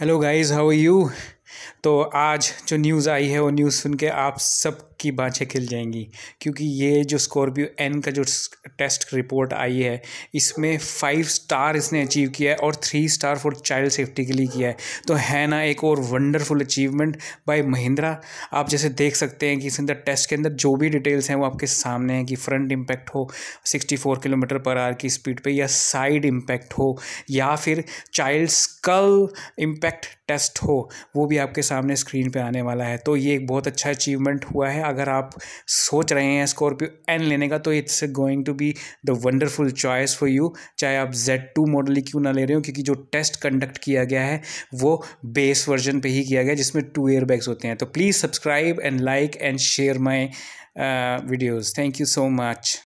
hello guys how are you तो आज जो न्यूज़ आई है वो न्यूज़ सुन के आप सब की बाँछें खिल जाएंगी क्योंकि ये जो स्कॉर्पियो एन का जो टेस्ट रिपोर्ट आई है इसमें फाइव स्टार इसने अचीव किया है और three star for child safety के लिए किया है तो है ना एक और वंडरफुल अचीवमेंट बाय महिंद्रा आप जैसे देख सकते हैं कि इस अंदर टेस्ट के अंदर जो भी डिटेल्स हैं वो आपके सामने हैं कि फ्रंट इम्पैक्ट हो सिक्सटी फोर किलोमीटर पर आर की स्पीड पर या साइड इम्पैक्ट हो या फिर चाइल्ड स्कल इम्पैक्ट टेस्ट हो वो भी आपके सामने स्क्रीन पे आने वाला है तो ये एक बहुत अच्छा अचीवमेंट हुआ है अगर आप सोच रहे हैं स्कॉर्पियो एन लेने का तो it's going to be the wonderful choice for you चाहे आप जेड टू मॉडल ही क्यों ना ले रहे हो क्योंकि जो टेस्ट कंडक्ट किया गया है वो बेस वर्जन पर ही किया गया जिसमें टू बैग्स होते हैं तो please subscribe and like and share my videos thank you so much